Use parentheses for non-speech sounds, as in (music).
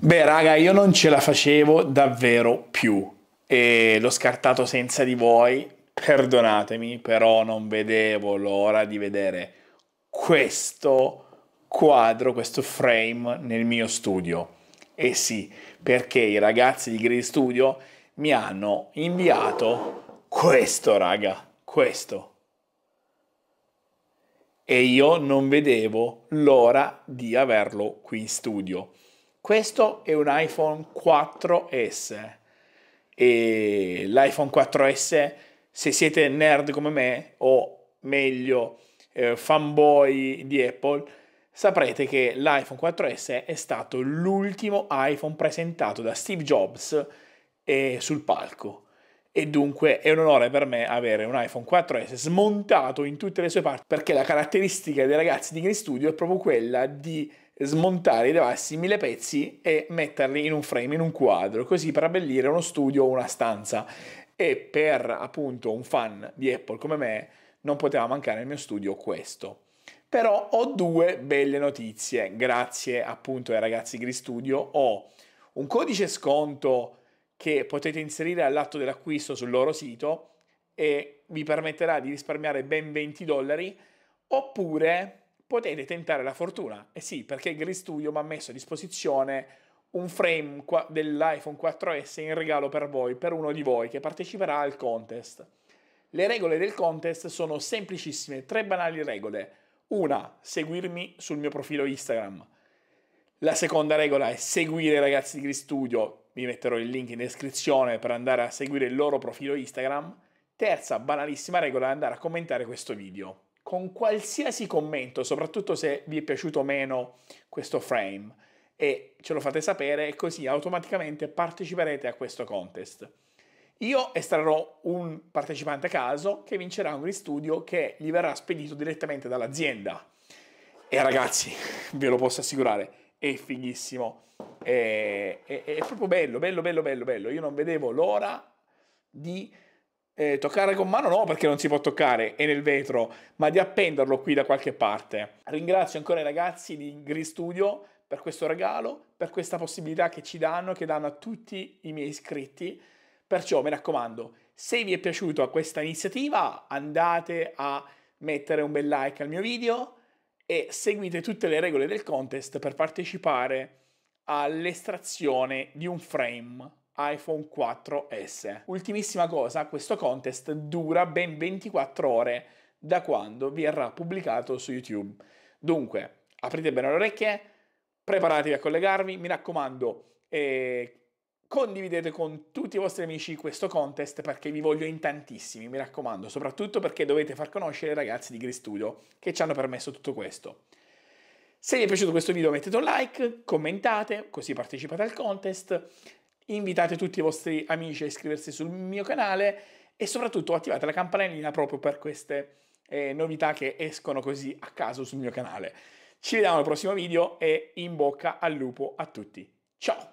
Beh raga, io non ce la facevo davvero più e l'ho scartato senza di voi, perdonatemi, però non vedevo l'ora di vedere questo quadro, questo frame nel mio studio. E sì, perché i ragazzi di Grid Studio mi hanno inviato questo, raga, questo e io non vedevo l'ora di averlo qui in studio. Questo è un iPhone 4S e l'iPhone 4S se siete nerd come me o meglio eh, fanboy di Apple saprete che l'iPhone 4S è stato l'ultimo iPhone presentato da Steve Jobs eh, sul palco e dunque è un onore per me avere un iPhone 4S smontato in tutte le sue parti perché la caratteristica dei ragazzi di Green Studio è proprio quella di smontare i devassi in mille pezzi e metterli in un frame, in un quadro, così per abbellire uno studio o una stanza. E per appunto un fan di Apple come me non poteva mancare nel mio studio questo. Però ho due belle notizie, grazie appunto ai ragazzi Gri Studio, ho un codice sconto che potete inserire all'atto dell'acquisto sul loro sito e vi permetterà di risparmiare ben 20 dollari oppure potete tentare la fortuna. E eh sì, perché Grid Studio mi ha messo a disposizione un frame dell'iPhone 4S in regalo per voi, per uno di voi che parteciperà al contest. Le regole del contest sono semplicissime, tre banali regole. Una, seguirmi sul mio profilo Instagram. La seconda regola è seguire i ragazzi di Grid Studio vi metterò il link in descrizione per andare a seguire il loro profilo Instagram. Terza banalissima regola è andare a commentare questo video. Con qualsiasi commento, soprattutto se vi è piaciuto o meno questo frame, e ce lo fate sapere e così automaticamente parteciperete a questo contest. Io estrarrò un partecipante a caso che vincerà un ristudio che gli verrà spedito direttamente dall'azienda. E ragazzi, (laughs) ve lo posso assicurare, è fighissimo. Eh, è, è, è, proprio bello, bello, bello, bello, bello. Io non vedevo l'ora di eh, toccare con mano, no perché non si può toccare, è nel vetro, ma di appenderlo qui da qualche parte. Ringrazio ancora i ragazzi di Green Studio per questo regalo, per questa possibilità che ci danno, che danno a tutti i miei iscritti. Perciò mi raccomando, se vi è piaciuta questa iniziativa andate a mettere un bel like al mio video e seguite tutte le regole del contest per partecipare all'estrazione di un frame iPhone 4S. Ultimissima cosa, questo contest dura ben 24 ore da quando verrà pubblicato su YouTube. Dunque, aprite bene le orecchie, preparatevi a collegarvi, mi raccomando, eh, condividete con tutti i vostri amici questo contest perché vi voglio in tantissimi, mi raccomando, soprattutto perché dovete far conoscere i ragazzi di Gristudio che ci hanno permesso tutto questo. Se vi è piaciuto questo video mettete un like, commentate, così partecipate al contest, invitate tutti i vostri amici a iscriversi sul mio canale e soprattutto attivate la campanellina proprio per queste eh, novità che escono così a caso sul mio canale. Ci vediamo al prossimo video e in bocca al lupo a tutti. Ciao!